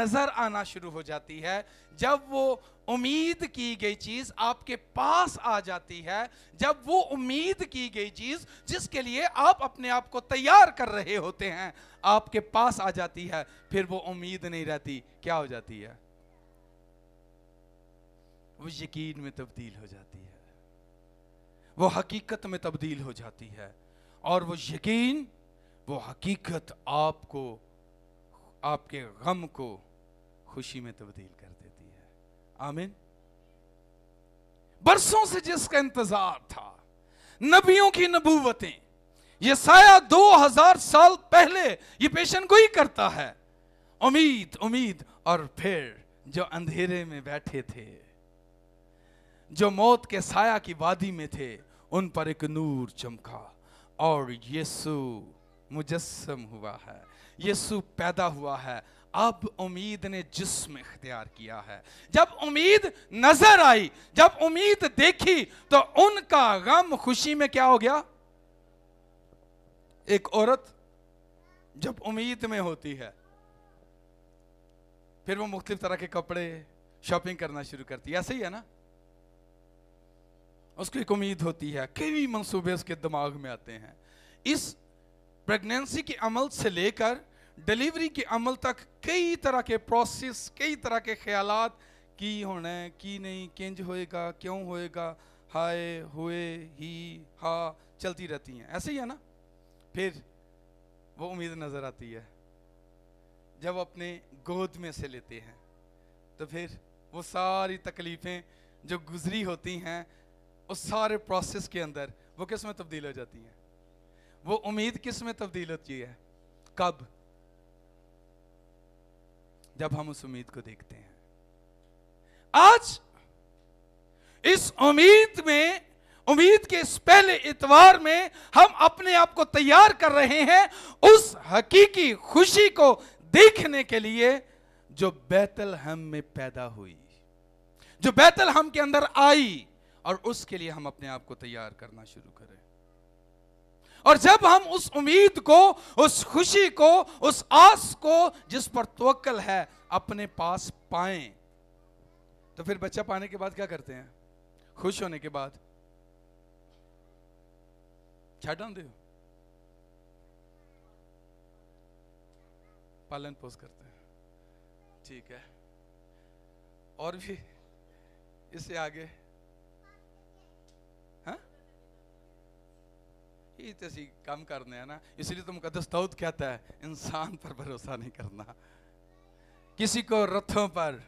नजर आना शुरू हो जाती है जब वो उम्मीद की गई चीज आपके पास आ जाती है जब वो उम्मीद की गई चीज जिसके लिए आप अपने आप को तैयार कर रहे होते हैं आपके पास आ जाती है फिर वो उम्मीद नहीं रहती क्या हो जाती है वो यकीन में तब्दील हो जाती है वो हकीकत में तब्दील हो जाती है और वो यकीन वो हकीकत आपको आपके गम को खुशी में तब्दील कर आमीन बरसों से जिसका इंतजार था नबियों की नबूवतें ये साया 2000 साल पहले ये पेशन ही करता है उम्मीद उम्मीद और फिर जो अंधेरे में बैठे थे जो मौत के साया की वादी में थे उन पर एक नूर चमका और यीशु मुजस्सम हुआ है यीशु पैदा हुआ है अब उम्मीद ने जिसम इख्तियार किया है जब उम्मीद नजर आई जब उम्मीद देखी तो उनका गम खुशी में क्या हो गया एक औरत जब उम्मीद में होती है फिर वो मुख्तलिफ तरह के कपड़े शॉपिंग करना शुरू करती है ऐसे ही है ना उसको एक उम्मीद होती है कई मंसूबे उसके दिमाग में आते हैं इस प्रेगनेंसी के अमल से लेकर डिलीवरी के अमल तक कई तरह के प्रोसेस कई तरह के ख्याल की होना है की नहीं किंज होएगा क्यों होएगा हाय हुए ही हा चलती रहती हैं ऐसे ही है ना फिर वो उम्मीद नज़र आती है जब अपने गोद में से लेते हैं तो फिर वो सारी तकलीफ़ें जो गुजरी होती हैं उस सारे प्रोसेस के अंदर वो किस में तब्दील हो जाती हैं वो उम्मीद किस में तब्दील होती है कब जब हम उस उम्मीद को देखते हैं आज इस उम्मीद में उम्मीद के इस पहले इतवार में हम अपने आप को तैयार कर रहे हैं उस हकीकी खुशी को देखने के लिए जो बैतल हम में पैदा हुई जो बैतल हम के अंदर आई और उसके लिए हम अपने आप को तैयार करना शुरू करें और जब हम उस उम्मीद को उस खुशी को उस आस को जिस पर तोकल है अपने पास पाए तो फिर बच्चा पाने के बाद क्या करते हैं खुश होने के बाद छाट पालन पोष करते हैं ठीक है और भी इससे आगे ये तो काम करने है ना इसलिए तो मुकदस तौत कहता है इंसान पर भरोसा नहीं करना किसी को रथों पर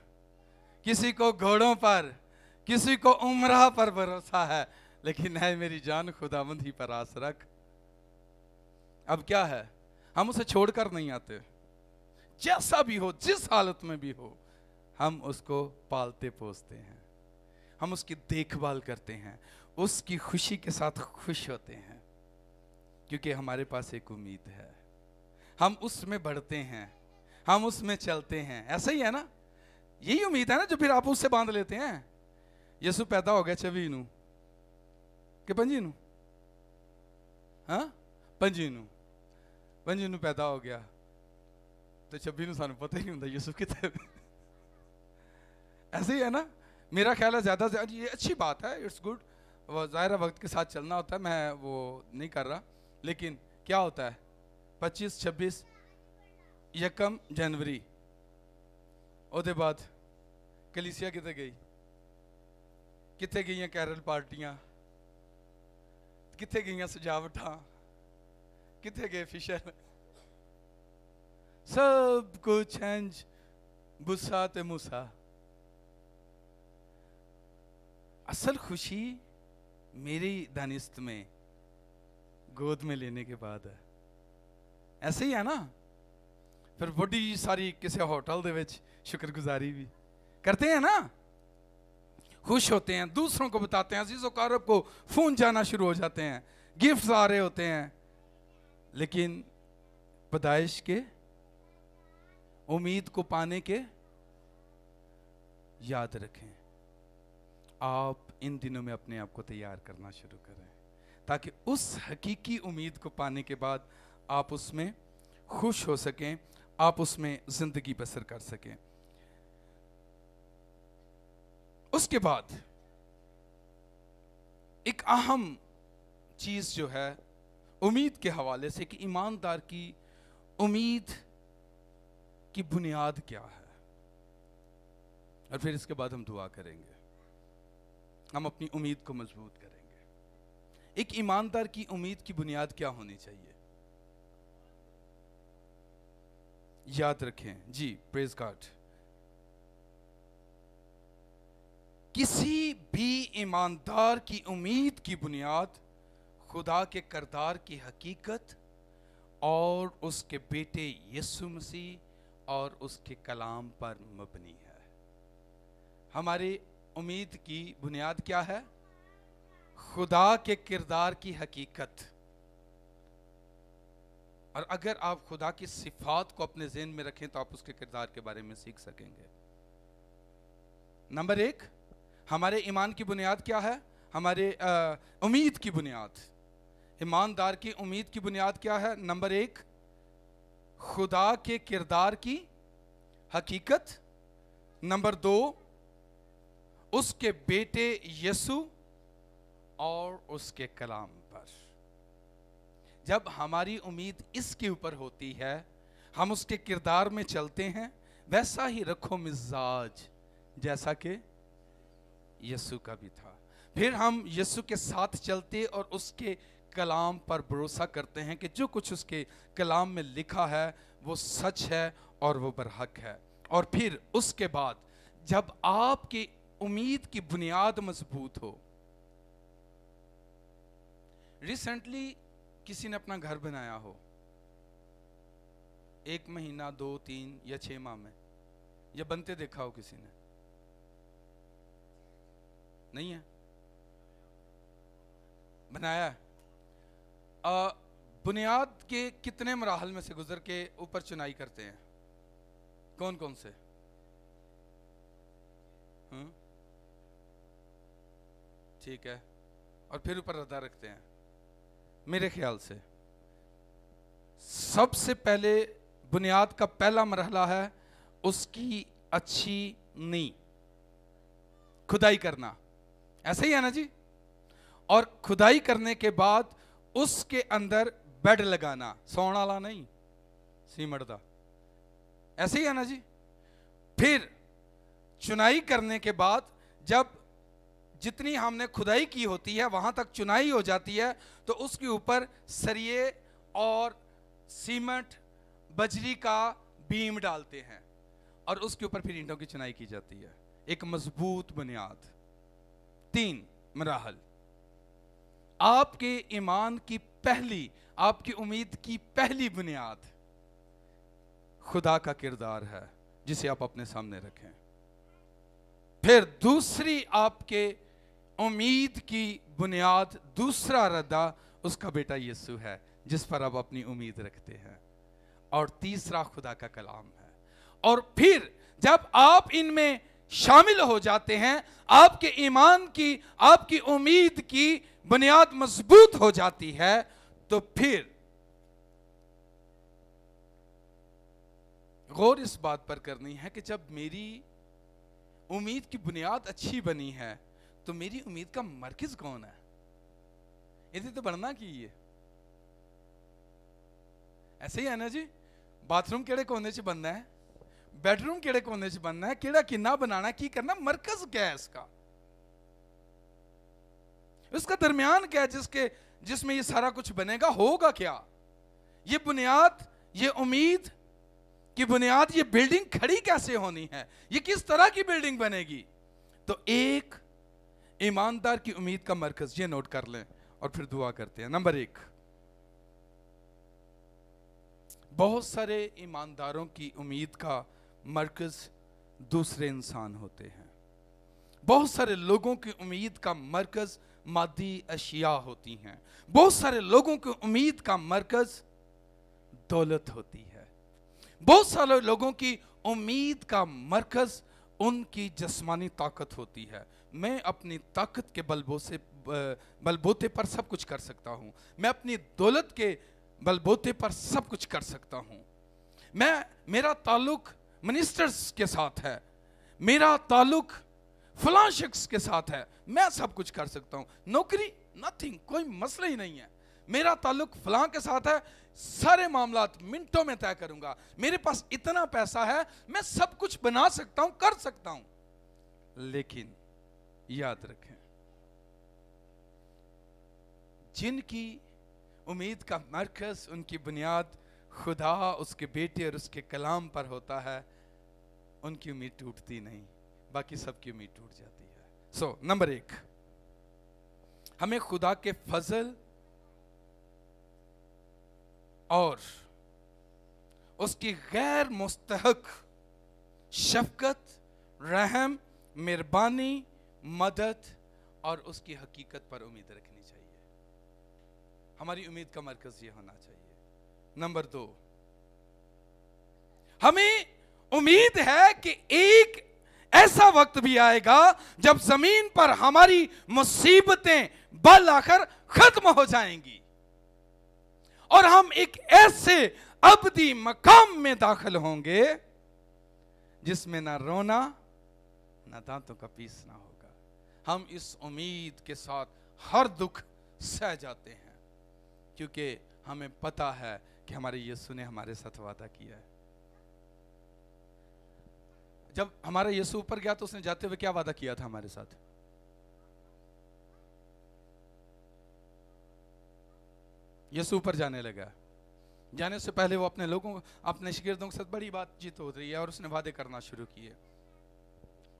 किसी को घोड़ों पर किसी को उमरा पर भरोसा है लेकिन है मेरी जान खुदामंद ही पर आस रख अब क्या है हम उसे छोड़कर नहीं आते जैसा भी हो जिस हालत में भी हो हम उसको पालते पोसते हैं हम उसकी देखभाल करते हैं उसकी खुशी के साथ खुश होते हैं क्योंकि हमारे पास एक उम्मीद है हम उसमें बढ़ते हैं हम उसमें चलते हैं ऐसा ही है ना यही उम्मीद है ना जो फिर आप उससे बांध लेते हैं यसु पैदा हो गया छवी नु कि पंजी नु हाँ पंजी नु पंजी नु पैदा हो गया तो छब्बी ਨੂੰ ਸਾਨੂੰ ਪਤਾ ਹੀ ਨਹੀਂ ਹੁੰਦਾ ਯਿਸੂ ਕਿੱਥੇ ऐसे ही है ना मेरा ख्याल है ज़्यादा से ये अच्छी बात है इट्स गुड ज़ाहिर वक्त के साथ चलना होता है मैं वो नहीं कर रहा लेकिन क्या होता है 25, 26, यकम जनवरी ओदे बाद कलिसिया कितने गई कितने गई कैरल पार्टियां कितने गई सजावटा कितने गए फिशर सब कुछ हंज बुस्सा ते मूसा असल खुशी मेरी दानिस्त में गोद में लेने के बाद है ऐसे ही है ना फिर बड़ी सारी किसी होटल के शुक्रगुजारी भी करते हैं ना खुश होते हैं दूसरों को बताते हैं अजीज वकारब को फोन जाना शुरू हो जाते हैं गिफ्ट आ रहे होते हैं लेकिन पैदाइश के उम्मीद को पाने के याद रखें आप इन दिनों में अपने आप को तैयार करना शुरू करें ताकि उस हकीकी उम्मीद को पाने के बाद आप उसमें खुश हो सकें आप उसमें जिंदगी बसर कर सकें उसके बाद एक अहम चीज जो है उम्मीद के हवाले से कि ईमानदार की उम्मीद की बुनियाद क्या है और फिर इसके बाद हम दुआ करेंगे हम अपनी उम्मीद को मजबूत करें एक ईमानदार की उम्मीद की बुनियाद क्या होनी चाहिए याद रखें जी प्रेज कार्ड किसी भी ईमानदार की उम्मीद की बुनियाद खुदा के करदार की हकीकत और उसके बेटे यीशु मसीह और उसके कलाम पर मबनी है हमारी उम्मीद की बुनियाद क्या है खुदा के किरदार की हकीकत और अगर आप खुदा की सिफात को अपने जेन में रखें तो आप उसके किरदार के बारे में सीख सकेंगे नंबर एक हमारे ईमान की बुनियाद क्या है हमारे उम्मीद की बुनियाद ईमानदार की उम्मीद की बुनियाद क्या है नंबर एक खुदा के किरदार की हकीकत नंबर दो उसके बेटे यसु और उसके कलाम पर जब हमारी उम्मीद इसके ऊपर होती है हम उसके किरदार में चलते हैं वैसा ही रखो मिजाज जैसा कि यसु का भी था फिर हम यसु के साथ चलते और उसके कलाम पर भरोसा करते हैं कि जो कुछ उसके कलाम में लिखा है वो सच है और वो बरहक है और फिर उसके बाद जब आपकी उम्मीद की बुनियाद मजबूत हो रिसेंटली किसी ने अपना घर बनाया हो एक महीना दो तीन या छह माह में या बनते देखा हो किसी ने नहीं है बनाया आ, बुनियाद के कितने मराहल में से गुजर के ऊपर चुनाई करते हैं कौन कौन से हम्म? ठीक है और फिर ऊपर रद्दा रखते हैं मेरे ख्याल से सबसे पहले बुनियाद का पहला मरहला है उसकी अच्छी नी खुदाई करना ऐसे ही है ना जी और खुदाई करने के बाद उसके अंदर बेड लगाना सौण वाला नहीं सीमट का ऐसे ही है ना जी फिर चुनाई करने के बाद जब जितनी हमने खुदाई की होती है वहाँ तक चुनाई हो जाती है तो उसके ऊपर सरिये और सीमेंट बजरी का बीम डालते हैं और उसके ऊपर फिर ईंटों की चुनाई की जाती है एक मजबूत बुनियाद तीन मराहल आपके ईमान की पहली आपकी उम्मीद की पहली बुनियाद खुदा का किरदार है जिसे आप अपने सामने रखें फिर दूसरी आपके उम्मीद की बुनियाद दूसरा रद्दा उसका बेटा यीशु है जिस पर आप अपनी उम्मीद रखते हैं और तीसरा खुदा का कलाम है और फिर जब आप इनमें शामिल हो जाते हैं आपके ईमान की आपकी उम्मीद की बुनियाद मजबूत हो जाती है तो फिर गौर इस बात पर करनी है कि जब मेरी उम्मीद की बुनियाद अच्छी बनी है तो मेरी उम्मीद का मरकज कौन है इसे तो बनना की है ऐसे ही है ना जी बाथरूम केड़े कोने से बनना है बेडरूम केड़े कोने से बनना है केड़ा किन्ना बनाना की करना मरकज क्या है इसका उसका दरमियान क्या है जिसके जिसमें ये सारा कुछ बनेगा होगा क्या ये बुनियाद ये उम्मीद की बुनियाद ये बिल्डिंग खड़ी कैसे होनी है ये किस तरह की बिल्डिंग बनेगी तो एक ईमानदार की उम्मीद का मरकज ये नोट कर लें और फिर दुआ करते हैं नंबर एक बहुत सारे ईमानदारों की उम्मीद का मरकज दूसरे इंसान होते हैं बहुत सारे लोगों की उम्मीद का मरकज मादी अशिया होती हैं बहुत सारे लोगों की उम्मीद का मरकज दौलत होती है बहुत सारे लोगों की उम्मीद का मरकज उनकी जस्मानी ताकत होती है मैं अपनी ताकत के बलबोसे बलबोते पर सब कुछ कर सकता हूँ मैं अपनी दौलत के बलबोते पर सब कुछ कर सकता हूँ मैं मेरा ताल्लुक मिनिस्टर्स के साथ है मेरा ताल्लुक फलां शख्स के साथ है मैं सब कुछ कर सकता हूँ नौकरी नथिंग कोई मसला ही नहीं है मेरा ताल्लुक फलां के साथ है सारे मामला मिनटों में तय करूंगा मेरे पास इतना पैसा है मैं सब कुछ बना सकता हूं कर सकता हूं लेकिन याद रखें जिनकी उम्मीद का मरकज उनकी बुनियाद खुदा उसके बेटे और उसके कलाम पर होता है उनकी उम्मीद टूटती नहीं बाकी सबकी उम्मीद टूट जाती है सो so, नंबर एक हमें खुदा के फजल और उसकी गैर मुस्तक शफकत रहम मेहरबानी मदद और उसकी हकीकत पर उम्मीद रखनी चाहिए हमारी उम्मीद का मरकज यह होना चाहिए नंबर दो हमें उम्मीद है कि एक ऐसा वक्त भी आएगा जब जमीन पर हमारी मुसीबतें बल आकर खत्म हो जाएंगी और हम एक ऐसे अबदी मकाम में दाखिल होंगे जिसमें ना रोना ना दांतों का पीसना हो हम इस उम्मीद के साथ हर दुख सह जाते हैं क्योंकि हमें पता है कि हमारे यीशु ने हमारे साथ वादा किया है जब हमारा यीशु ऊपर गया तो उसने जाते हुए क्या वादा किया था हमारे साथ यीशु ऊपर जाने लगा जाने से पहले वो अपने लोगों अपने शिगिर्दों के साथ बड़ी बातचीत हो रही है और उसने वादे करना शुरू किए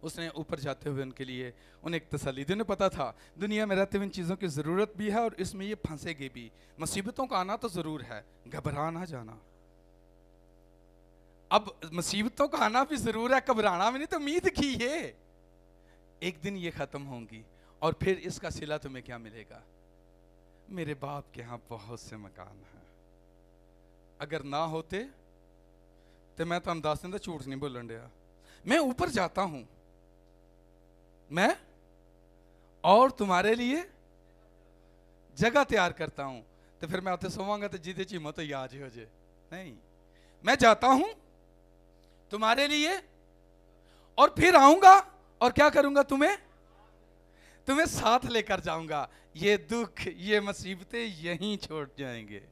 उसने ऊपर जाते हुए उनके लिए उन्हें एक तसली दी उन्हें पता था दुनिया में रहते हुए इन चीज़ों की ज़रूरत भी है और इसमें ये फंसेगी भी मुसीबतों का आना तो ज़रूर है घबराना जाना अब मुसीबतों का आना भी ज़रूर है घबराना भी नहीं तो उम्मीद की है एक दिन ये ख़त्म होंगी और फिर इसका सिला तुम्हें क्या मिलेगा मेरे बाप के यहाँ बहुत से मकान हैं अगर ना होते तो मैं तो अंदाज तो झूठ नहीं बोलन दिया मैं ऊपर जाता हूँ मैं और तुम्हारे लिए जगह तैयार करता हूं तो फिर मैं उसे सोवागा तो जीते ची मत याद हो जे नहीं मैं जाता हूं तुम्हारे लिए और फिर आऊंगा और क्या करूंगा तुम्हें तुम्हें साथ लेकर जाऊंगा ये दुख ये मुसीबतें यहीं छोड़ जाएंगे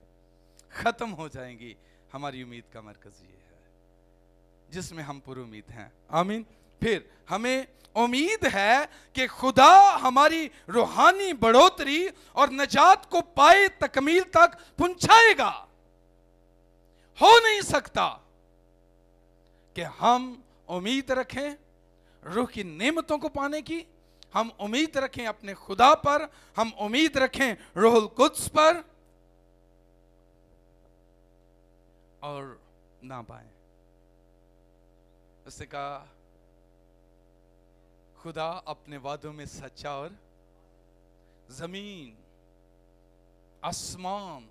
खत्म हो जाएंगी हमारी उम्मीद का मरकज ये है जिसमें हम उम्मीद हैं आमीन फिर हमें उम्मीद है कि खुदा हमारी रूहानी बढ़ोतरी और नजात को पाए तकमील तक पहुंचाएगा हो नहीं सकता कि हम उम्मीद रखें रूह की नेमतों को पाने की हम उम्मीद रखें अपने खुदा पर हम उम्मीद रखें रोहल कुद्स पर और ना पाए उससे कहा खुदा अपने वादों में सच्चा और जमीन आसमान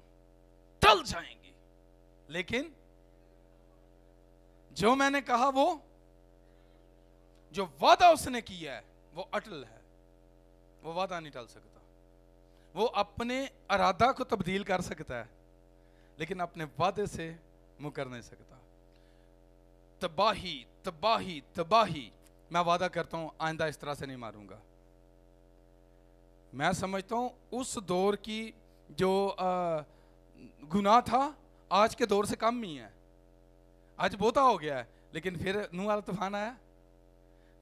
टल जाएंगी लेकिन जो मैंने कहा वो जो वादा उसने किया है वो अटल है वो वादा नहीं टल सकता वो अपने अरादा को तब्दील कर सकता है लेकिन अपने वादे से मुकर नहीं सकता तबाही तबाही तबाही मैं वादा करता हूं आइंदा इस तरह से नहीं मारूंगा मैं समझता हूं उस दौर की जो गुनाह था आज के दौर से कम ही है आज बोता हो गया है लेकिन फिर नूह वाला तूफान आया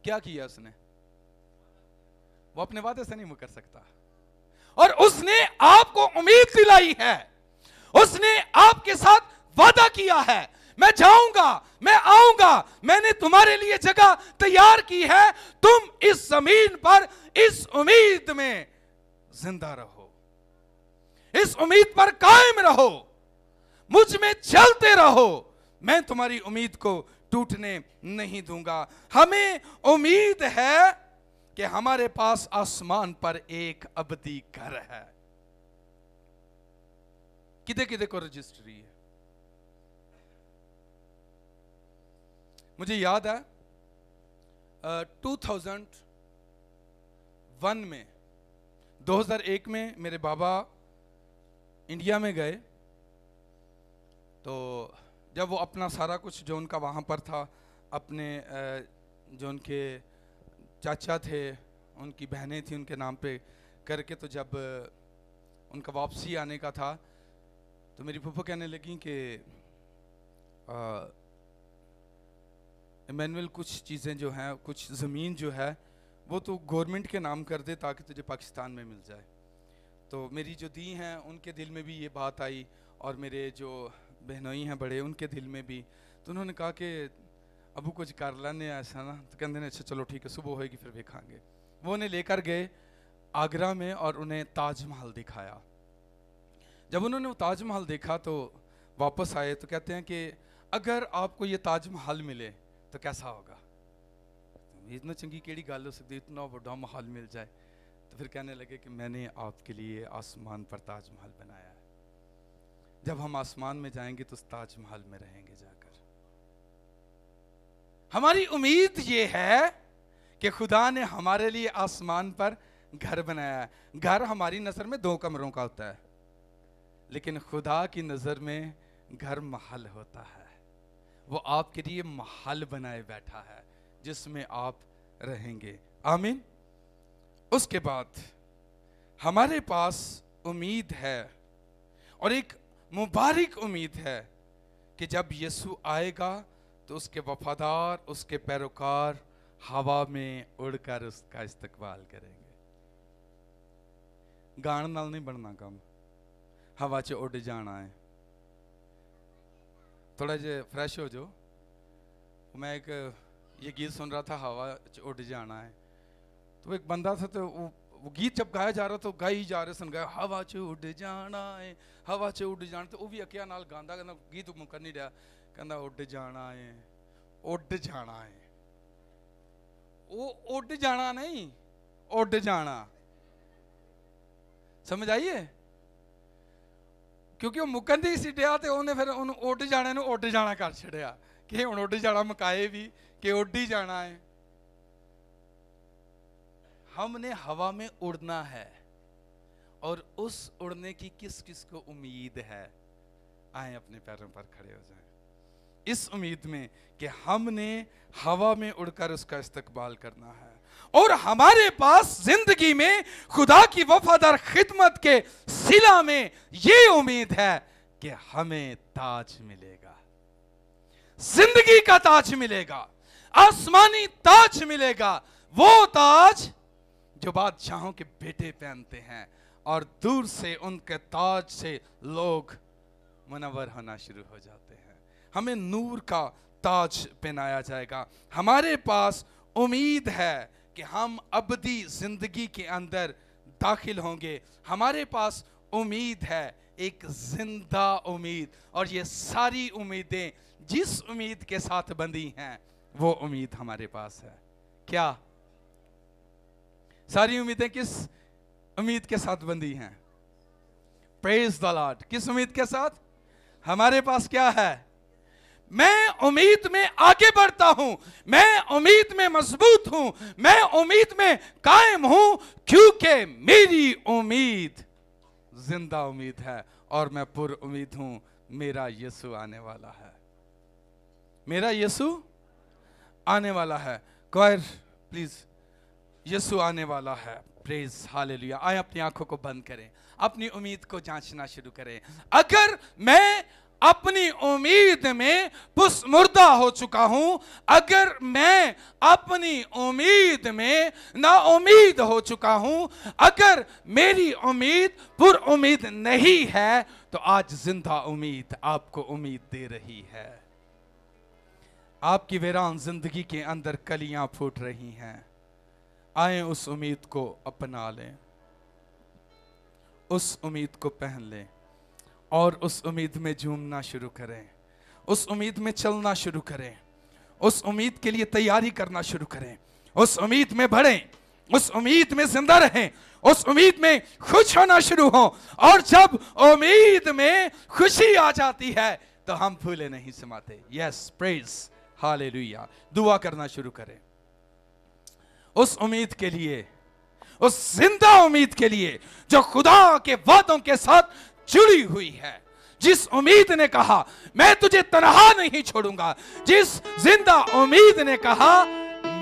क्या किया उसने वो अपने वादे से नहीं मुकर सकता और उसने आपको उम्मीद दिलाई है उसने आपके साथ वादा किया है मैं जाऊंगा मैं आऊंगा मैंने तुम्हारे लिए जगह तैयार की है तुम इस जमीन पर इस उम्मीद में जिंदा रहो इस उम्मीद पर कायम रहो मुझ में चलते रहो मैं तुम्हारी उम्मीद को टूटने नहीं दूंगा हमें उम्मीद है कि हमारे पास आसमान पर एक अबदी घर है किधे किधे को रजिस्ट्री है मुझे याद है टू थाउजेंड वन में 2001 में मेरे बाबा इंडिया में गए तो जब वो अपना सारा कुछ जो उनका वहाँ पर था अपने जो उनके चाचा थे उनकी बहनें थी उनके नाम पे करके तो जब उनका वापसी आने का था तो मेरी फूफो कहने लगी कि इमैनुअल कुछ चीज़ें जो हैं कुछ ज़मीन जो है वो तो गवर्नमेंट के नाम कर दे ताकि तुझे पाकिस्तान में मिल जाए तो मेरी जो दी हैं उनके दिल में भी ये बात आई और मेरे जो बहनोई हैं बड़े उनके दिल में भी तो उन्होंने कहा कि अबू कुछ कर लाने ऐसा ना तो कहते अच्छा चलो ठीक है सुबह होएगी फिर खाएंगे वो उन्हें लेकर गए आगरा में और उन्हें ताजमहल दिखाया जब उन्होंने वो ताजमहल देखा तो वापस आए तो कहते हैं कि अगर आपको ये ताजमहल मिले तो कैसा होगा इतना चंगी केड़ी गल हो सकती इतना बड़ा महल मिल जाए तो फिर कहने लगे कि मैंने आपके लिए आसमान पर ताजमहल बनाया है जब हम आसमान में जाएंगे तो ताजमहल में रहेंगे जाकर हमारी उम्मीद ये है कि खुदा ने हमारे लिए आसमान पर घर बनाया है घर हमारी नज़र में दो कमरों का होता है लेकिन खुदा की नज़र में घर महल होता है वो आपके लिए महल बनाए बैठा है जिसमें आप रहेंगे आमीन उसके बाद हमारे पास उम्मीद है और एक मुबारक उम्मीद है कि जब यीशु आएगा तो उसके वफादार उसके पैरोकार हवा में उड़कर उसका इस्तकबाल करेंगे गाण नाल नहीं बनना काम हवा च उड़ जाना है थोड़ा जो फ्रेश हो जाओ तो मैं एक ये गीत सुन रहा था हवा उड़ जाना है तो एक बंदा था तो वो वो गीत जब गाया जा रहा तो गाई ही जा रहे सन गाया हवा च उड़ जाना है हवा च उड़ जाना तो वो भी अकिया नाल गांदा कहना गीत मुकर नहीं रहा कहना उड़ जाना है उड़ जाना है वो उड़ जाना नहीं उड़ जाना समझ आई है क्योंकि वह मुकन ਦੀ सीटिया तो उन्हें फिर ਫਿਰ ਉਹਨੂੰ जाने ਜਾਣੇ जाना कर छड़िया कि हूँ ਕਿ जाना मकाए भी कि ਵੀ ही जाना है हमने हवा में उड़ना है और उस उड़ने की किस किस को उम्मीद है आए अपने पैरों पर खड़े हो जाए इस उम्मीद में कि हमने हवा में उड़कर उसका इस्तकबाल करना है और हमारे पास जिंदगी में खुदा की वफादार खिदमत के सिला में ये उम्मीद है कि हमें ताज मिलेगा जिंदगी का ताज मिलेगा आसमानी ताज मिलेगा वो ताज जो बादशाहों के बेटे पहनते हैं और दूर से उनके ताज से लोग मुनवर होना शुरू हो जाते हैं हमें नूर का ताज पहनाया जाएगा हमारे पास उम्मीद है कि हम अबदी ज़िंदगी के अंदर दाखिल होंगे हमारे पास उम्मीद है एक जिंदा उम्मीद और ये सारी उम्मीदें जिस उम्मीद के साथ बंधी हैं वो उम्मीद हमारे पास है क्या सारी उम्मीदें किस उम्मीद के साथ बंधी हैं प्रेज द लॉर्ड किस उम्मीद के साथ हमारे पास क्या है मैं उम्मीद में आगे बढ़ता हूं मैं उम्मीद में मजबूत हूं मैं उम्मीद में कायम हूं क्योंकि मेरी उम्मीद जिंदा उम्मीद है और मैं पुर उम्मीद हूं मेरा यीशु आने वाला है मेरा यीशु आने वाला है क्वायर प्लीज यीशु आने वाला है हाल हाले आए अपनी आंखों को बंद करें अपनी उम्मीद को जांचना शुरू करें अगर मैं अपनी उम्मीद में पुस मुर्दा हो चुका हूं अगर मैं अपनी उम्मीद में ना उम्मीद हो चुका हूं अगर मेरी उम्मीद पुर उम्मीद नहीं है तो आज जिंदा उम्मीद आपको उम्मीद दे रही है आपकी वीरान जिंदगी के अंदर कलियां फूट रही हैं आए उस उम्मीद को अपना लें उस उम्मीद को पहन लें और उस उम्मीद में झूमना शुरू करें उस उम्मीद में चलना शुरू करें उस उम्मीद के लिए तैयारी करना शुरू करें उस उम्मीद में बढ़ें उस उम्मीद में जिंदा रहें उस उम्मीद में खुश होना शुरू हो और जब उम्मीद में खुशी आ जाती है तो हम फूले नहीं समाते यस प्रेज हाले दुआ करना शुरू करें उस उम्मीद के लिए उस जिंदा उम्मीद के लिए जो खुदा के वादों के साथ जुड़ी हुई है जिस उम्मीद ने कहा मैं तुझे तनहा नहीं छोड़ूंगा जिस जिंदा उम्मीद ने कहा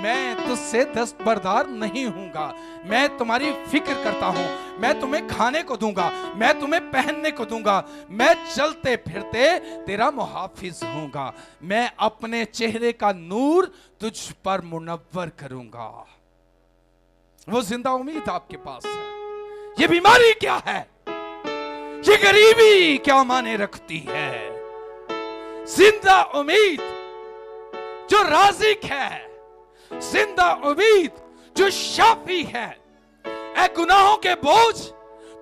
मैं तुझसे दस्तबरदार नहीं हूंगा मैं तुम्हारी फिक्र करता हूं मैं तुम्हें खाने को दूंगा मैं तुम्हें पहनने को दूंगा मैं चलते फिरते तेरा मुहाफिज होऊंगा मैं अपने चेहरे का नूर तुझ पर मुनवर करूंगा वो जिंदा उम्मीद आपके पास है ये बीमारी क्या है ये गरीबी क्या माने रखती है जिंदा उम्मीद जो राजिक है जिंदा उम्मीद जो शाफी है ए गुनाहों के बोझ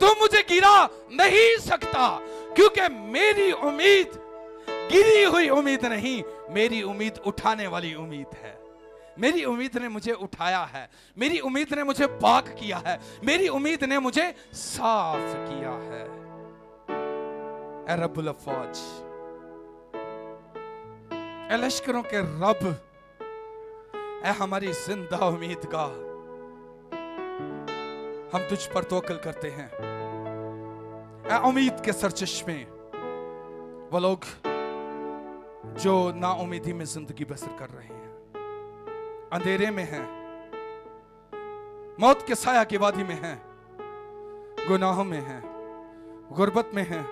तो मुझे गिरा नहीं सकता क्योंकि मेरी उम्मीद गिरी हुई उम्मीद नहीं मेरी उम्मीद उठाने वाली उम्मीद है मेरी उम्मीद ने मुझे उठाया है मेरी उम्मीद ने मुझे पाक किया है मेरी उम्मीद ने मुझे साफ किया है अरबुल अफवाज ए लश्करों के रब ए हमारी जिंदा उम्मीद का हम तुझ पर तोकल करते हैं ए उम्मीद के सरचश्मे वो लोग जो उम्मीदी में जिंदगी बसर कर रहे हैं अंधेरे में हैं मौत के साया की वादी में हैं गुनाहों में हैं गुर्बत में हैं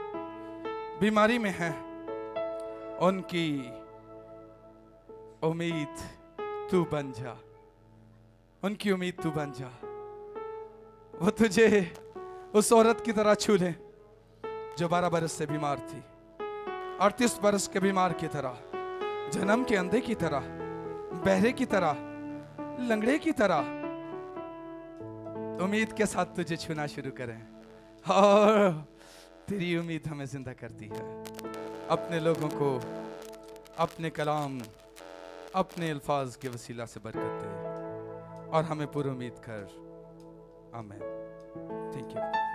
बीमारी में हैं उनकी उम्मीद तू बन जा उनकी उम्मीद तू बन जा वो तुझे उस औरत की तरह छू ले जो बारह बरस से बीमार थी अड़तीस बरस के बीमार की तरह जन्म के अंधे की तरह बहरे की तरह लंगड़े की तरह उम्मीद के साथ तुझे छूना शुरू करें और तेरी उम्मीद हमें जिंदा करती है अपने लोगों को अपने कलाम अपने अल्फाज के वसीला से बरकत दे और हमें पुर उम्मीद कर आमेन थैंक यू